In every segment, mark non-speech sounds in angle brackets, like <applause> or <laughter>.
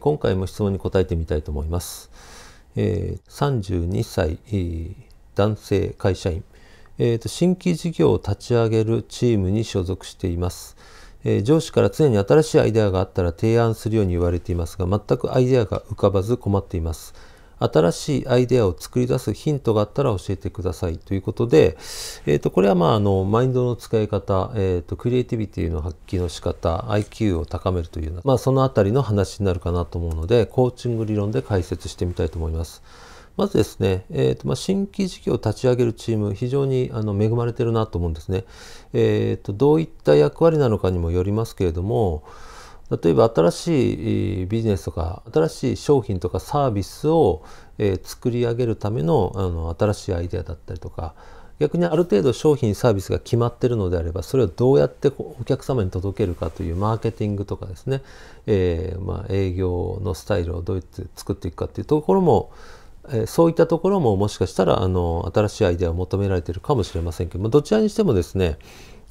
今回も質問に答えてみたいと思います。えー、32歳、男性会社員、えーと、新規事業を立ち上げるチームに所属しています。えー、上司から常に新しいアイデアがあったら提案するように言われていますが、全くアイデアが浮かばず困っています。新しいアイデアを作り出すヒントがあったら教えてくださいということで、えー、とこれはまああのマインドの使い方、えー、とクリエイティビティの発揮の仕方 IQ を高めるというような、まあ、そのあたりの話になるかなと思うのでコーチング理論で解説してみたいと思います。まずですね、えーとまあ、新規事業を立ち上げるチーム、非常にあの恵まれてるなと思うんですね。えーとどういった役割なのかにもよりますけれども、例えば新しいビジネスとか新しい商品とかサービスを、作り上げるためのあの新しいアイデアだったりとか逆にある程度商品サービスが決まってるのであればそれをどうやってお客様に届けるかというマーケティングとかですね、えー、まあ、営業のスタイルをどうやって作っていくかっていうところも、えー、そういったところももしかしたらあの新しいアイデアを求められてるかもしれませんけどもどちらにしてもですね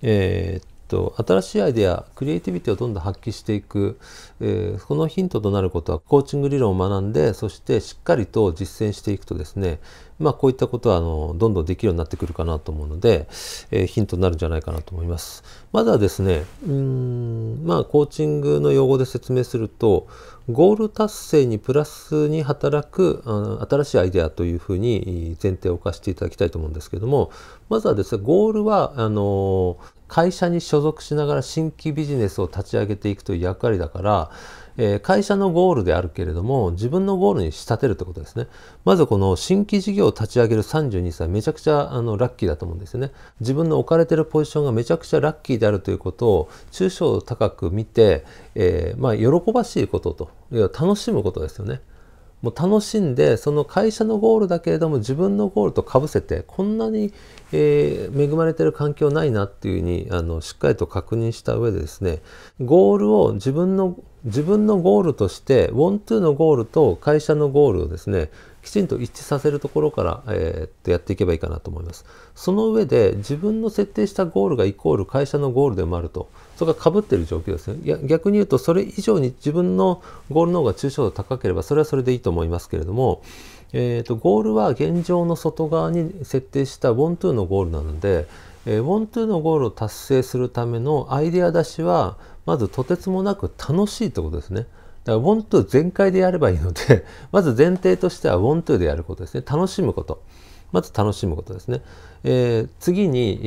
えー、と新しいアイデアクリエイティビティをどんどん発揮していく、えー、そのヒントとなることはコーチング理論を学んでそしてしっかりと実践していくとですねまあこういったことはあのどんどんできるようになってくるかなと思うので、えー、ヒントになるんじゃないかなと思います。まずはですねうんまあコーチングの用語で説明するとゴール達成にプラスに働く新しいアイデアというふうに前提をかしていただきたいと思うんですけどもまずはですねゴールはあのー会社に所属しながら新規ビジネスを立ち上げていくという役割だから、えー、会社のゴールであるけれども自分のゴールに仕立てるということですねまずこの新規事業を立ち上げる32歳めちゃくちゃあのラッキーだと思うんですよね自分の置かれてるポジションがめちゃくちゃラッキーであるということを抽象高く見て、えー、まあ、喜ばしいことといや楽しむことですよね。もう楽しんでその会社のゴールだけれども自分のゴールとかぶせてこんなに、えー、恵まれてる環境ないなっていうふうにあのしっかりと確認した上でですねゴールを自分の自分のゴールとして want to のゴールと会社のゴールをですねきちんと一致させるところから、えー、っとやっていけばいいかなと思います。その上で自分の設定したゴールがイコール会社のゴールでもあると、それがぶってる状況ですね。逆に言うとそれ以上に自分のゴールの方が抽象度高ければそれはそれでいいと思いますけれども、えー、っとゴールは現状の外側に設定した WANTO のゴールなので、えー、WANTO のゴールを達成するためのアイデア出しはまずとてつもなく楽しいってことですね。だから want to 全開でやればいいので <laughs> まず前提としては want to でやることですね。楽しむこと。まず楽しむことですね。えー、次に、え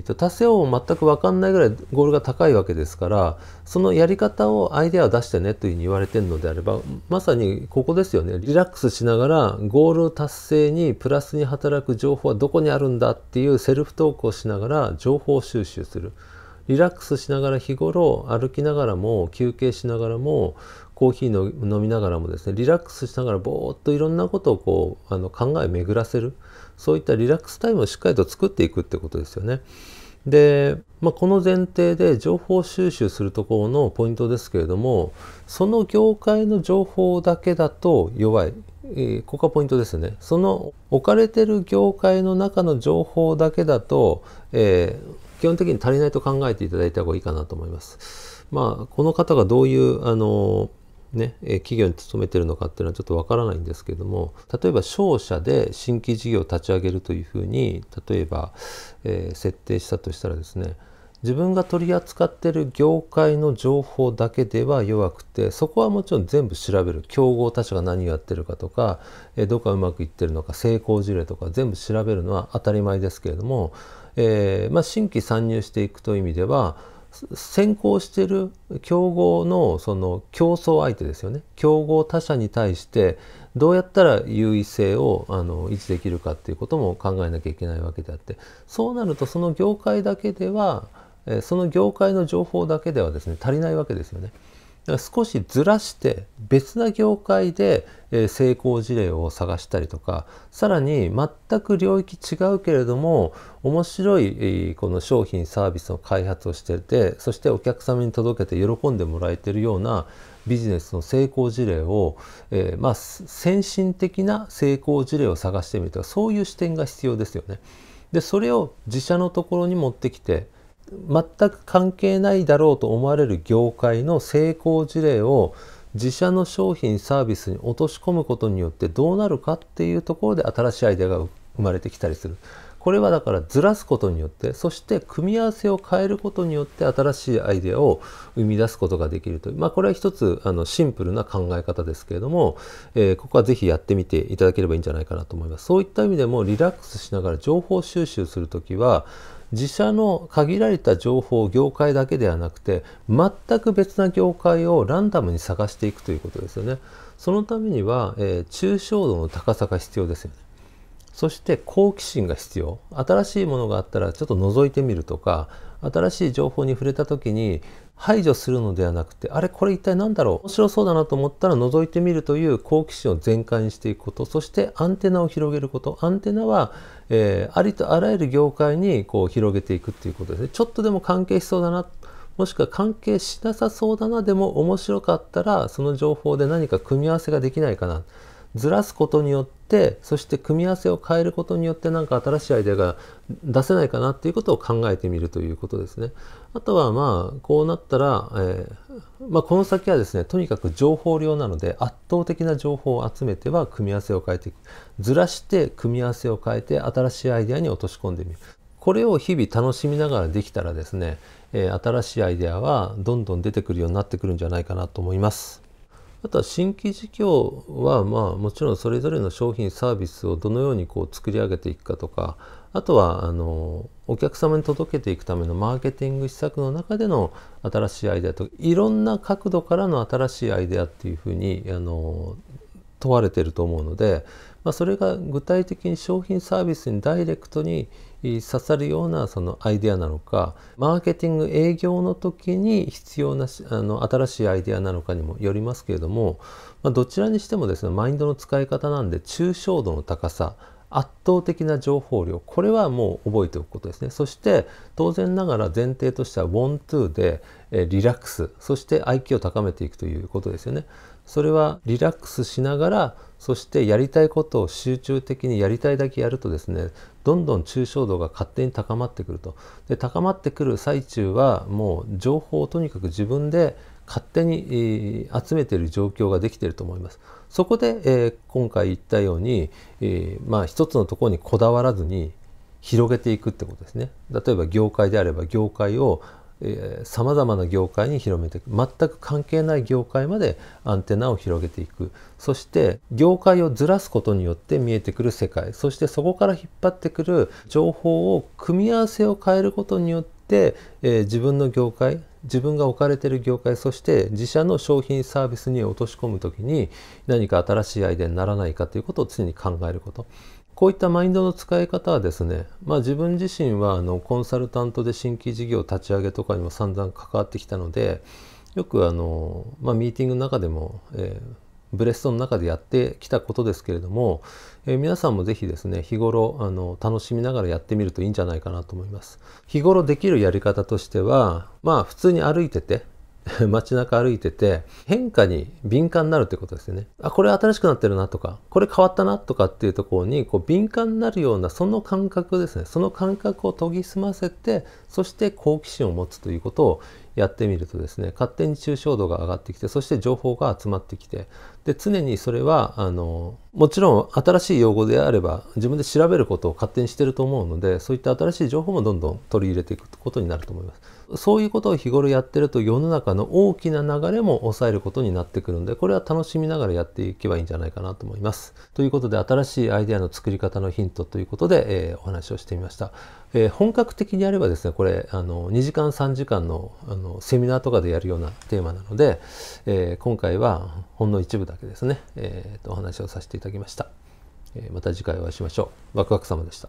ーと、達成を全く分かんないぐらいゴールが高いわけですからそのやり方をアイデアを出してねというふうに言われているのであればまさにここですよねリラックスしながらゴール達成にプラスに働く情報はどこにあるんだっていうセルフトークをしながら情報収集する。リラックスしながら日頃歩きながらも休憩しながらもコーヒーの飲みながらもですねリラックスしながらぼーっといろんなことをこうあの考え巡らせるそういったリラックスタイムをしっかりと作っていくってことですよね。で、まあ、この前提で情報収集するところのポイントですけれどもその業界の情報だけだと弱い、えここがポイントですねその置かれてる業界の中の情報だけだと、えー、基本的に足りないと考えていただいた方がいいかなと思います。まあ、この方がどういうあのね、企業に勤めてるのかっていうのはちょっとわからないんですけども例えば商社で新規事業を立ち上げるというふうに例えば、えー、設定したとしたらですね自分が取り扱ってる業界の情報だけでは弱くてそこはもちろん全部調べる競合他社が何をやってるかとか、えどこがうまくいってるのか成功事例とか全部調べるのは当たり前ですけれども、えーまあ、新規参入していくという意味では先行してる競合のその競争相手ですよね競合他社に対してどうやったら優位性をあの維持できるかっていうことも考えなきゃいけないわけであってそうなるとその業界だけではその業界の情報だけではですね足りないわけですよね。だから少しずらして別な業界で成功事例を探したりとかさらに全く領域違うけれども面白いこの商品サービスの開発をしててそしてお客様に届けて喜んでもらえてるようなビジネスの成功事例を、えー、まあ、先進的な成功事例を探してみるとかそういう視点が必要ですよね。でそれを自社のところに持ってきて全く関係ないだろうと思われる業界の成功事例を自社の商品サービスに落とし込むことによってどうなるかっていうところで新しいアイデアが生まれてきたりするこれはだからずらすことによってそして組み合わせを変えることによって新しいアイデアを生み出すことができるという、まあ、これは一つあのシンプルな考え方ですけれども、えー、ここは是非やってみていただければいいんじゃないかなと思いますそういった意味でもリラックスしながら情報収集するときは自社の限られた情報業界だけではなくて全く別な業界をランダムに探していくということですよねそのためには、えー、抽象度の高さが必要ですよねそして好奇心が必要新しいものがあったらちょっと覗いてみるとか新しい情報に触れた時に排除するのではなくてあれこれ一体何だろう面白そうだなと思ったら覗いてみるという好奇心を全開にしていくことそしてアンテナを広げることアンテナは、えー、ありとあらゆる業界にこう広げていくっていうことですねちょっとでも関係しそうだなもしくは関係しなさそうだなでも面白かったらその情報で何か組み合わせができないかなずらすことによってそして組み合わせを変えることによって何か新しいアイデアが出せないかなっていうことを考えてみるということですね。あとはまあこうなったら、えー、まあ、この先はですねとにかく情報量なので圧倒的な情報を集めては組み合わせを変えていくずらして組み合わせを変えて新しいアイデアに落とし込んでみる。これを日々楽しみながらできたらですね、えー、新しいアイデアはどんどん出てくるようになってくるんじゃないかなと思います。あとは新規事業は、まあ、もちろんそれぞれの商品サービスをどのようにこう作り上げていくかとかあとはあのお客様に届けていくためのマーケティング施策の中での新しいアイデアといろんな角度からの新しいアイデアっていうふうにあの問われてると思うので、まあ、それが具体的に商品サービスにダイレクトに刺さるようなそのアイデアなのかマーケティング営業の時に必要なあの新しいアイデアなのかにもよりますけれども、まあ、どちらにしてもですねマインドの使い方なんで抽象度の高さ圧倒的な情報量これはもう覚えておくことですねそして当然ながら前提としては want to で、えリラックスそして IQ を高めていくということですよねそれはリラックスしながらそしてやりたいことを集中的にやりたいだけやるとですねどんどん抽象度が勝手に高まってくるとで高まってくる最中はもう情報をとにかく自分で勝手に、集めている状況ができていると思います。そこで、えー、今回言ったように、えー、まあ一つのところにこだわらずに広げていくってことですね。例えば業界であれば業界をさまざまな業界に広めていく全く関係ない業界までアンテナを広げていくそして業界をずらすことによって見えてくる世界そしてそこから引っ張ってくる情報を組み合わせを変えることによって、えー、自分の業界自分が置かれている業界そして自社の商品サービスに落とし込む時に何か新しいアイデアにならないかということを常に考えることこういったマインドの使い方はですね、まあ、自分自身はあのコンサルタントで新規事業立ち上げとかにも散々関わってきたのでよくあの、まあ、ミーティングの中でも、えーブレストの中でやってきたことですけれども、えー、皆さんもぜひですね日頃あの楽しみながらやってみるといいんじゃないかなと思います日頃できるやり方としてはまあ普通に歩いてて <laughs> 街中歩いてて変化に敏感になるってことですよね。あこれ新しくなってるなとかこれ変わったなとかっていうところにこう敏感になるようなその感覚ですねその感覚を研ぎ澄ませてそして好奇心を持つということをやってみるとですね勝手に抽象度が上がってきてそして情報が集まってきてで常にそれはあのもちろん新しい用語であれば自分で調べることを勝手にしてると思うのでそういった新しい情報もどんどん取り入れていくことになると思います。そういうことを日頃やってると世の中の大きな流れも抑えることになってくるんで、これは楽しみながらやっていけばいいんじゃないかなと思います。ということで、新しいアイデアの作り方のヒントということで、えー、お話をしてみました。えー、本格的にやればですねこれあの2時間3時間のあのセミナーとかでやるようなテーマなので、えー、今回はほんの一部だけですね、えー、とお話をさせていただきました、えまた次回お会いしましょうワクワク様でした